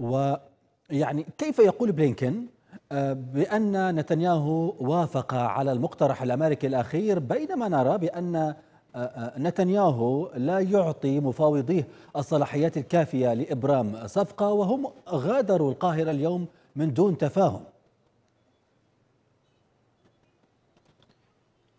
ويعني كيف يقول بلينكن آه، بأن نتنياهو وافق على المقترح الأمريكي الأخير بينما نرى بأن آه، آه، نتنياهو لا يعطي مفاوضيه الصلاحيات الكافية لإبرام صفقة وهم غادروا القاهرة اليوم من دون تفاهم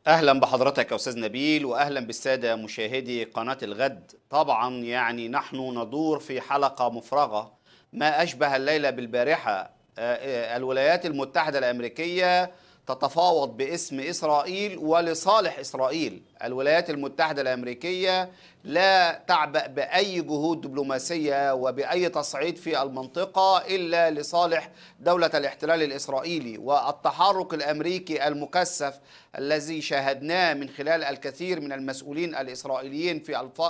اهلا بحضرتك استاذ نبيل واهلا بالساده مشاهدي قناه الغد طبعا يعني نحن ندور في حلقه مفرغه ما أشبه الليلة بالبارحة آه، آه، الولايات المتحدة الأمريكية تتفاوض باسم إسرائيل ولصالح إسرائيل الولايات المتحدة الأمريكية لا تعبأ بأي جهود دبلوماسية وبأي تصعيد في المنطقة إلا لصالح دولة الاحتلال الإسرائيلي والتحرك الأمريكي المكثف الذي شاهدناه من خلال الكثير من المسؤولين الإسرائيليين في الف...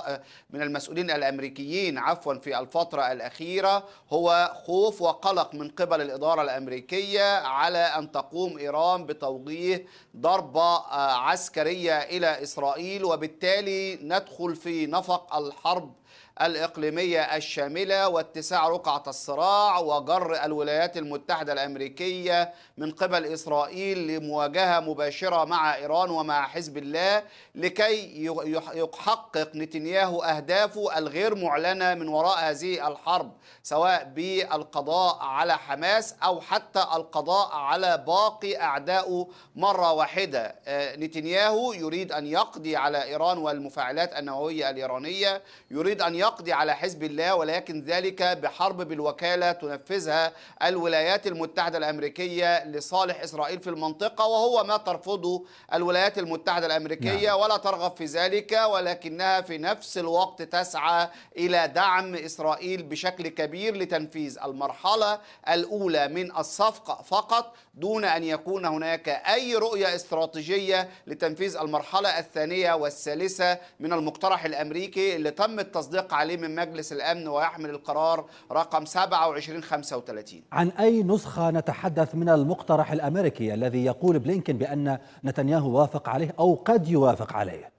من المسؤولين الأمريكيين عفوا في الفترة الأخيرة هو خوف وقلق من قبل الإدارة الأمريكية على أن تقوم إيران بتوجيه ضربة آه، عسكرية إلى إسرائيل وبالتالي ندخل في في نفق الحرب الإقليمية الشاملة واتساع رقعة الصراع وجر الولايات المتحدة الأمريكية من قبل إسرائيل لمواجهة مباشرة مع إيران ومع حزب الله لكي يحقق نتنياهو أهدافه الغير معلنة من وراء هذه الحرب سواء بالقضاء على حماس أو حتى القضاء على باقي أعدائه مرة واحدة آه، نتنياهو يريد أن يقضي على إيران والمفاعلات النووية الإيرانية يريد يريد أن يقضي على حزب الله ولكن ذلك بحرب بالوكالة تنفذها الولايات المتحدة الأمريكية لصالح إسرائيل في المنطقة وهو ما ترفضه الولايات المتحدة الأمريكية نعم. ولا ترغب في ذلك ولكنها في نفس الوقت تسعى إلى دعم إسرائيل بشكل كبير لتنفيذ المرحلة الأولى من الصفقة فقط دون أن يكون هناك أي رؤية استراتيجية لتنفيذ المرحلة الثانية والثالثة من المقترح الأمريكي اللي تم التصديق التصديق عليه من مجلس الأمن ويحمل القرار رقم 2735 عن أي نسخة نتحدث من المقترح الأمريكي الذي يقول بلينكن بأن نتنياهو وافق عليه أو قد يوافق عليه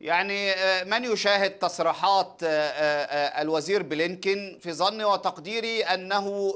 يعني آه، من يشاهد تصريحات آه، آه، الوزير بلينكن في ظني وتقديري انه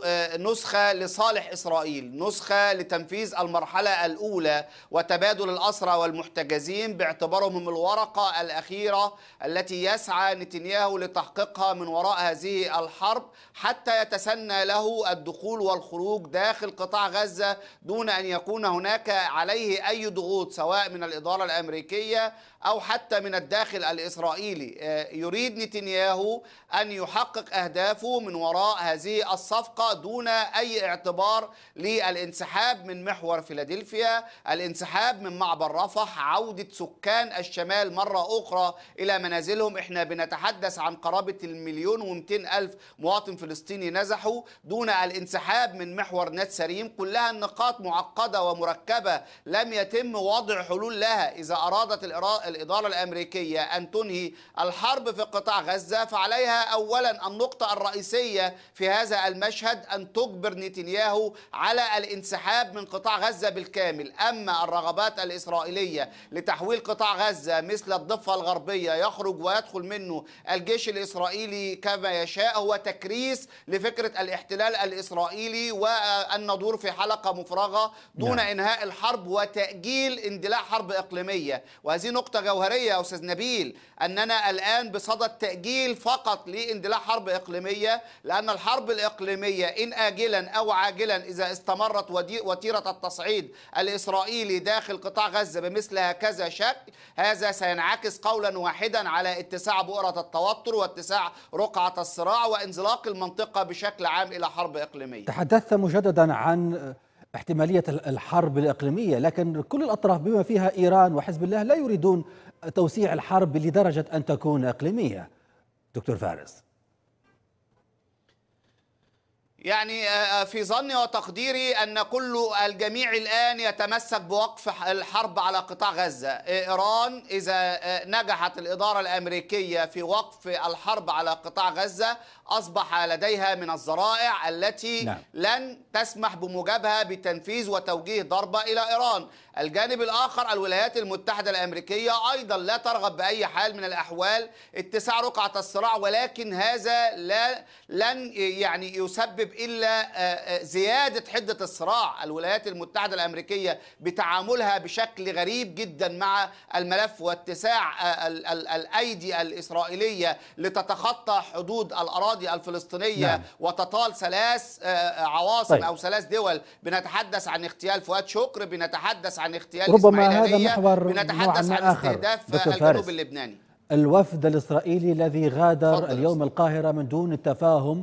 نسخه لصالح اسرائيل، نسخه لتنفيذ المرحله الاولى وتبادل الاسرى والمحتجزين باعتبارهم الورقه الاخيره التي يسعى نتنياهو لتحقيقها من وراء هذه الحرب حتى يتسنى له الدخول والخروج داخل قطاع غزه دون ان يكون هناك عليه اي ضغوط سواء من الاداره الامريكيه او حتى من من الداخل الإسرائيلي آه، يريد نتنياهو أن يحقق أهدافه من وراء هذه الصفقة دون أي اعتبار للانسحاب من محور فيلادلفيا الانسحاب من معبر رفح عودة سكان الشمال مرة أخرى إلى منازلهم إحنا بنتحدث عن قرابة المليون ومتين ألف مواطن فلسطيني نزحوا دون الانسحاب من محور نات سريم كلها النقاط معقدة ومركبة لم يتم وضع حلول لها إذا أرادت الإدارة الأمريكية الأمريكية أن تنهي الحرب في قطاع غزة فعليها أولا النقطة الرئيسية في هذا المشهد أن تجبر نتنياهو على الانسحاب من قطاع غزة بالكامل أما الرغبات الإسرائيلية لتحويل قطاع غزة مثل الضفة الغربية يخرج ويدخل منه الجيش الإسرائيلي كما يشاء هو تكريس لفكرة الاحتلال الإسرائيلي وأن ندور في حلقة مفرغة دون نعم. إنهاء الحرب وتأجيل اندلاع حرب إقليمية وهذه نقطة جوهرية أستاذ استاذ نبيل اننا الان بصدد تاجيل فقط لاندلاع حرب اقليميه لان الحرب الاقليميه ان اجلا او عاجلا اذا استمرت وتيره التصعيد الاسرائيلي داخل قطاع غزه بمثل هكذا شكل هذا سينعكس قولا واحدا على اتساع بؤره التوتر واتساع رقعه الصراع وانزلاق المنطقه بشكل عام الى حرب اقليميه. تحدثت مجددا عن احتمالية الحرب الإقليمية لكن كل الأطراف بما فيها إيران وحزب الله لا يريدون توسيع الحرب لدرجة أن تكون إقليمية دكتور فارس يعني آه، آه، في ظني وتقديري أن كل الجميع الآن يتمسك بوقف الحرب على قطاع غزة إيه، إيران إذا آه، نجحت الإدارة الأمريكية في وقف الحرب على قطاع غزة أصبح لديها من الذرائع التي نعم. لن تسمح بموجبها بتنفيذ وتوجيه ضربة إلى إيران الجانب الآخر الولايات المتحدة الأمريكية أيضا لا ترغب بأي حال من الأحوال اتساع رقعة الصراع ولكن هذا لا لن يعني يسبب إلا آه، آه، زيادة حدة الصراع الولايات المتحدة الأمريكية بتعاملها بشكل غريب جدا مع الملف واتساع آه، الأيدي الإسرائيلية لتتخطى حدود الأراضي الفلسطينية نعم. وتطال ثلاث عواصم طيب. أو ثلاث دول بنتحدث عن اغتيال فؤاد شكر بنتحدث عن اغتيال ربما هذا محور بنتحدث عن استهداف الجنوب اللبناني الوفد الإسرائيلي الذي غادر اليوم القاهرة من دون التفاهم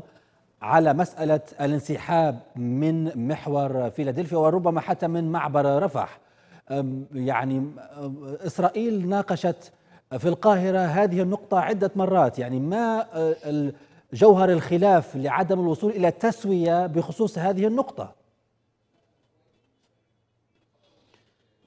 على مسألة الانسحاب من محور فيلادلفيا وربما حتى من معبر رفح يعني إسرائيل ناقشت في القاهرة هذه النقطة عدة مرات يعني ما جوهر الخلاف لعدم الوصول إلى تسوية بخصوص هذه النقطة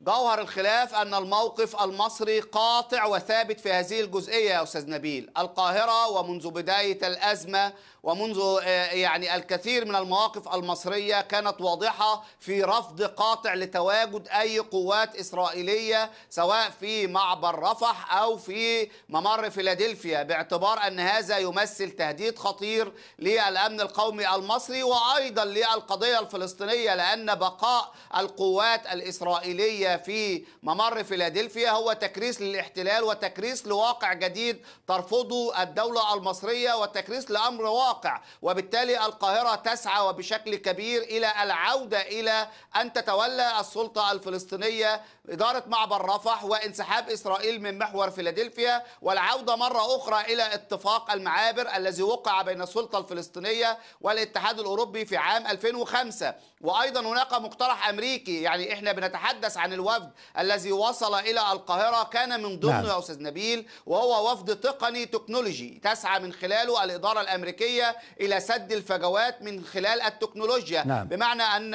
جوهر الخلاف أن الموقف المصري قاطع وثابت في هذه الجزئية يا أستاذ نبيل القاهرة ومنذ بداية الأزمة ومنذ آه، يعني الكثير من المواقف المصرية كانت واضحة في رفض قاطع لتواجد أي قوات إسرائيلية سواء في معبر رفح أو في ممر فيلادلفيا باعتبار أن هذا يمثل تهديد خطير للأمن القومي المصري وأيضا للقضية الفلسطينية لأن بقاء القوات الإسرائيلية في ممر فيلادلفيا هو تكريس للاحتلال وتكريس لواقع جديد ترفضه الدولة المصرية وتكريس لأمر واقع وبالتالي القاهرة تسعى وبشكل كبير إلى العودة إلى أن تتولى السلطة الفلسطينية إدارة معبر رفح وانسحاب إسرائيل من محور فيلادلفيا والعودة مرة أخرى إلى اتفاق المعابر الذي وقع بين السلطة الفلسطينية والاتحاد الأوروبي في عام 2005 وأيضا هناك مقترح أمريكي يعني إحنا بنتحدث عن الوفد الذي وصل إلى القاهرة كان من ضمنه نعم. يا أستاذ نبيل وهو وفد تقني تكنولوجي تسعى من خلاله الإدارة الأمريكية إلى سد الفجوات من خلال التكنولوجيا نعم. بمعنى أن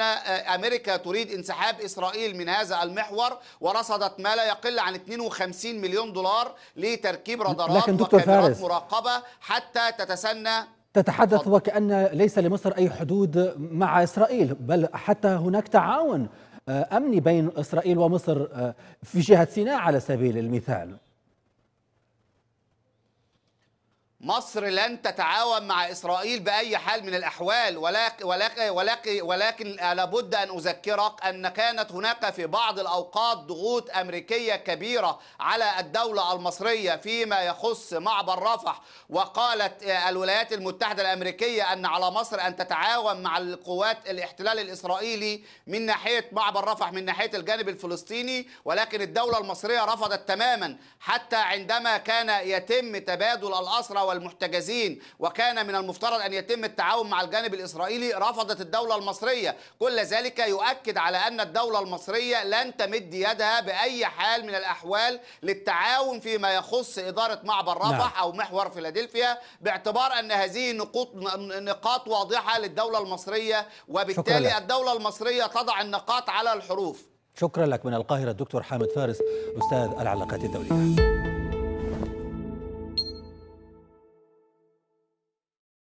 أمريكا تريد انسحاب إسرائيل من هذا المحور ورصدت ما لا يقل عن 52 مليون دولار لتركيب رادارات لكن دكتور فارس مراقبة حتى تتسنى تتحدث وكأن ليس لمصر أي حدود مع إسرائيل بل حتى هناك تعاون آه، أمني بين إسرائيل ومصر آه، في جهة سيناء على سبيل المثال مصر لن تتعاون مع إسرائيل بأي حال من الأحوال ولكن, ولكن, ولكن لابد أن أذكرك أن كانت هناك في بعض الأوقات ضغوط أمريكية كبيرة على الدولة المصرية فيما يخص معبر رفح وقالت الولايات المتحدة الأمريكية أن على مصر أن تتعاون مع القوات الاحتلال الإسرائيلي من ناحية معبر رفح من ناحية الجانب الفلسطيني ولكن الدولة المصرية رفضت تماما حتى عندما كان يتم تبادل الأسرى والمحتجزين وكان من المفترض أن يتم التعاون مع الجانب الإسرائيلي رفضت الدولة المصرية كل ذلك يؤكد على أن الدولة المصرية لن تمد يدها بأي حال من الأحوال للتعاون فيما يخص إدارة معبر رفح نعم. أو محور فيلادلفيا باعتبار أن هذه نقاط نقاط واضحة للدولة المصرية وبالتالي الدولة المصرية تضع النقاط على الحروف شكرا لك من القاهرة الدكتور حامد فارس أستاذ العلاقات الدولية